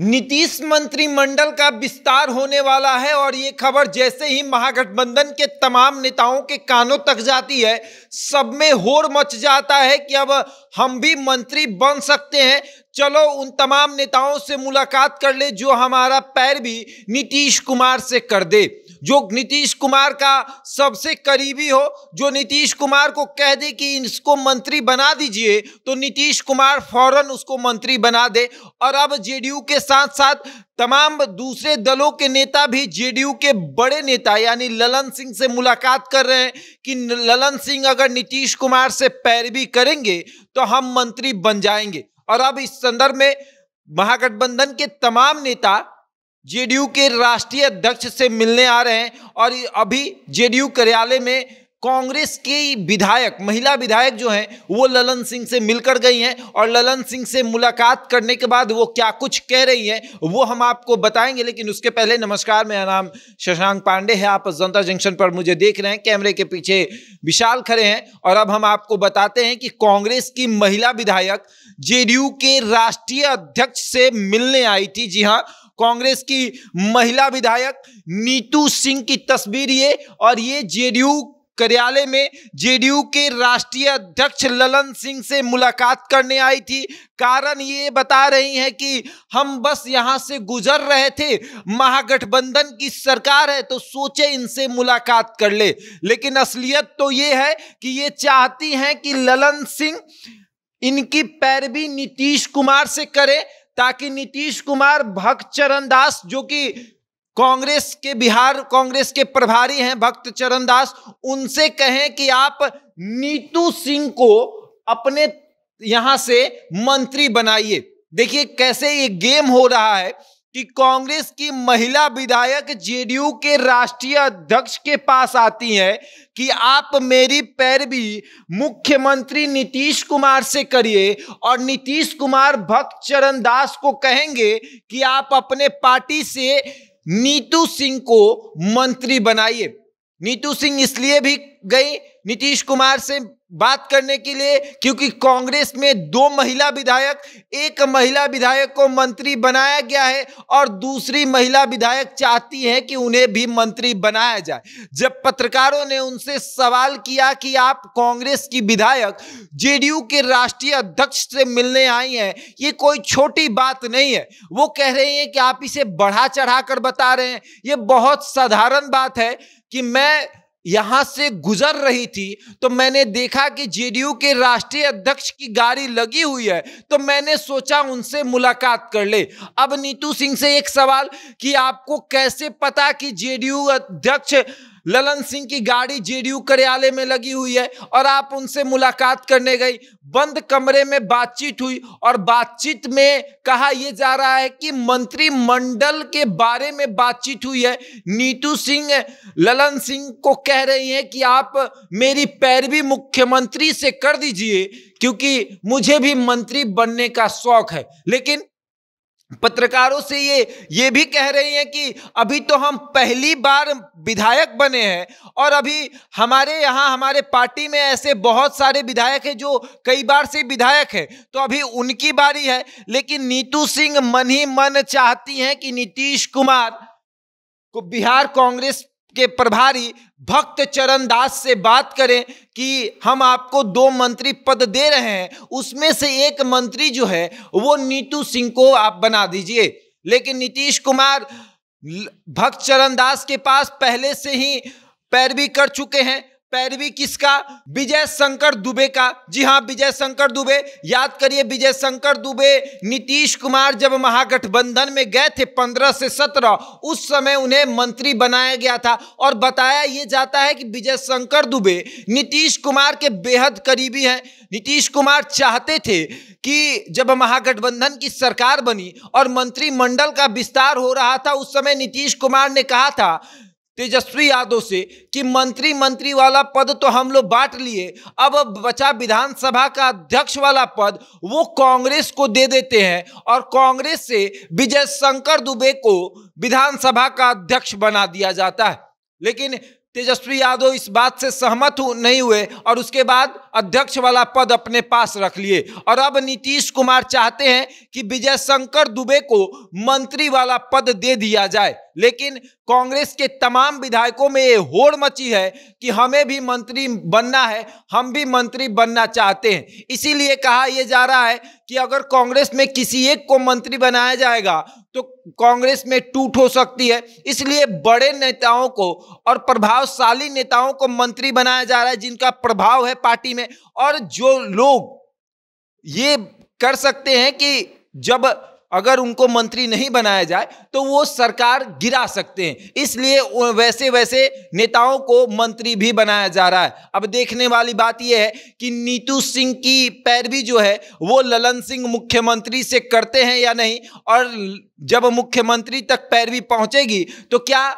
नीतीश मंत्रिमंडल का विस्तार होने वाला है और ये खबर जैसे ही महागठबंधन के तमाम नेताओं के कानों तक जाती है सब में होर मच जाता है कि अब हम भी मंत्री बन सकते हैं चलो उन तमाम नेताओं से मुलाकात कर ले जो हमारा पैर भी नीतीश कुमार से कर दे जो नीतीश कुमार का सबसे करीबी हो जो नीतीश कुमार को कह दे कि इसको मंत्री बना दीजिए तो नीतीश कुमार फौरन उसको मंत्री बना दे और अब जेडीयू के साथ साथ तमाम दूसरे दलों के नेता भी जेडीयू के बड़े नेता यानी ललन सिंह से मुलाकात कर रहे हैं कि ललन सिंह अगर नीतीश कुमार से पैरवी करेंगे तो हम मंत्री बन जाएंगे और अब इस संदर्भ में महागठबंधन के तमाम नेता जेडीयू के राष्ट्रीय अध्यक्ष से मिलने आ रहे हैं और अभी जेडीयू कार्यालय में कांग्रेस के विधायक महिला विधायक जो हैं वो ललन सिंह से मिलकर गई हैं और ललन सिंह से मुलाकात करने के बाद वो क्या कुछ कह रही हैं वो हम आपको बताएंगे लेकिन उसके पहले नमस्कार मेरा नाम शशांक पांडे है आप जनता जंक्शन पर मुझे देख रहे हैं कैमरे के पीछे विशाल खड़े हैं और अब हम आपको बताते हैं कि कांग्रेस की महिला विधायक जे के राष्ट्रीय अध्यक्ष से मिलने आई थी जी हाँ कांग्रेस की महिला विधायक नीतू सिंह की तस्वीर ये और ये जेडीयू कार्यालय में जेडीयू के राष्ट्रीय अध्यक्ष ललन सिंह से मुलाकात करने आई थी कारण ये बता रही हैं कि हम बस यहाँ से गुजर रहे थे महागठबंधन की सरकार है तो सोचे इनसे मुलाकात कर ले। लेकिन असलियत तो ये है कि ये चाहती हैं कि ललन सिंह इनकी पैरवी नीतीश कुमार से करे ताकि नीतीश कुमार भक्त चरण दास जो कि कांग्रेस के बिहार कांग्रेस के प्रभारी हैं भक्त चरण दास उनसे कहें कि आप नीतू सिंह को अपने यहां से मंत्री बनाइए देखिए कैसे ये गेम हो रहा है कि कांग्रेस की महिला विधायक जेडीयू के राष्ट्रीय अध्यक्ष के पास आती है कि आप मेरी पैरवी मुख्यमंत्री नीतीश कुमार से करिए और नीतीश कुमार भक्त चरण दास को कहेंगे कि आप अपने पार्टी से नीतू सिंह को मंत्री बनाइए नीतू सिंह इसलिए भी गई नीतीश कुमार से बात करने के लिए क्योंकि कांग्रेस में दो महिला विधायक एक महिला विधायक को मंत्री बनाया गया है और दूसरी महिला विधायक चाहती है कि उन्हें भी मंत्री बनाया जाए जब पत्रकारों ने उनसे सवाल किया कि आप कांग्रेस की विधायक जेडीयू के राष्ट्रीय अध्यक्ष से मिलने आई हैं ये कोई छोटी बात नहीं है वो कह रही हैं कि आप इसे बढ़ा चढ़ा कर बता रहे हैं ये बहुत साधारण बात है कि मैं यहां से गुजर रही थी तो मैंने देखा कि जेडीयू के राष्ट्रीय अध्यक्ष की गाड़ी लगी हुई है तो मैंने सोचा उनसे मुलाकात कर ले अब नीतू सिंह से एक सवाल कि आपको कैसे पता कि जेडीयू अध्यक्ष ललन सिंह की गाड़ी जेडीयू कार्यालय में लगी हुई है और आप उनसे मुलाकात करने गई बंद कमरे में बातचीत हुई और बातचीत में कहा यह जा रहा है कि मंत्रिमंडल के बारे में बातचीत हुई है नीतू सिंह ललन सिंह को कह रही हैं कि आप मेरी पैरवी मुख्यमंत्री से कर दीजिए क्योंकि मुझे भी मंत्री बनने का शौक है लेकिन पत्रकारों से ये ये भी कह रही हैं कि अभी तो हम पहली बार विधायक बने हैं और अभी हमारे यहाँ हमारे पार्टी में ऐसे बहुत सारे विधायक हैं जो कई बार से विधायक हैं तो अभी उनकी बारी है लेकिन नीतू सिंह मन ही मन चाहती हैं कि नीतीश कुमार को बिहार कांग्रेस के प्रभारी भक्त चरण दास से बात करें कि हम आपको दो मंत्री पद दे रहे हैं उसमें से एक मंत्री जो है वो नीतू सिंह को आप बना दीजिए लेकिन नीतीश कुमार भक्त चरण दास के पास पहले से ही पैरवी कर चुके हैं पैरवी किसका विजय शंकर दुबे का जी हाँ विजय शंकर दुबे याद करिए विजय शंकर दुबे नीतीश कुमार जब महागठबंधन में गए थे पंद्रह से सत्रह उस समय उन्हें मंत्री बनाया गया था और बताया ये जाता है कि विजय शंकर दुबे नीतीश कुमार के बेहद करीबी हैं नीतीश कुमार चाहते थे कि जब महागठबंधन की सरकार बनी और मंत्रिमंडल का विस्तार हो रहा था उस समय नीतीश कुमार ने कहा था तेजस्वी यादव से कि मंत्री मंत्री वाला पद तो हम लोग बांट लिए अब बचा विधानसभा का अध्यक्ष वाला पद वो कांग्रेस को दे देते हैं और कांग्रेस से विजय शंकर दुबे को विधानसभा का अध्यक्ष बना दिया जाता है लेकिन तेजस्वी यादव इस बात से सहमत नहीं हुए और उसके बाद अध्यक्ष वाला पद अपने पास रख लिए और अब नीतीश कुमार चाहते हैं कि विजय शंकर दुबे को मंत्री वाला पद दे दिया जाए लेकिन कांग्रेस के तमाम विधायकों में ये होड़ मची है कि हमें भी मंत्री बनना है हम भी मंत्री बनना चाहते हैं इसीलिए कहा यह जा रहा है कि अगर कांग्रेस में किसी एक को मंत्री बनाया जाएगा तो कांग्रेस में टूट हो सकती है इसलिए बड़े नेताओं को और प्रभावशाली नेताओं को मंत्री बनाया जा रहा है जिनका प्रभाव है पार्टी में और जो लोग ये कर सकते हैं कि जब अगर उनको मंत्री नहीं बनाया जाए तो वो सरकार गिरा सकते हैं इसलिए वैसे वैसे नेताओं को मंत्री भी बनाया जा रहा है अब देखने वाली बात यह है कि नीतू सिंह की पैरवी जो है वो ललन सिंह मुख्यमंत्री से करते हैं या नहीं और जब मुख्यमंत्री तक पैरवी पहुंचेगी तो क्या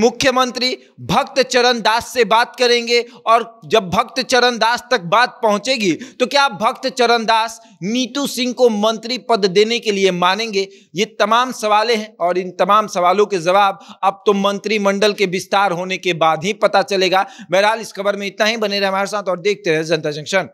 मुख्यमंत्री भक्त चरण दास से बात करेंगे और जब भक्त चरण दास तक बात पहुंचेगी तो क्या भक्त चरण दास नीतू सिंह को मंत्री पद देने के लिए मानेंगे ये तमाम सवाले हैं और इन तमाम सवालों के जवाब अब तो मंत्रिमंडल के विस्तार होने के बाद ही पता चलेगा बहरहाल इस खबर में इतना ही बने रहे हमारे साथ और देखते रहे जनता जंक्शन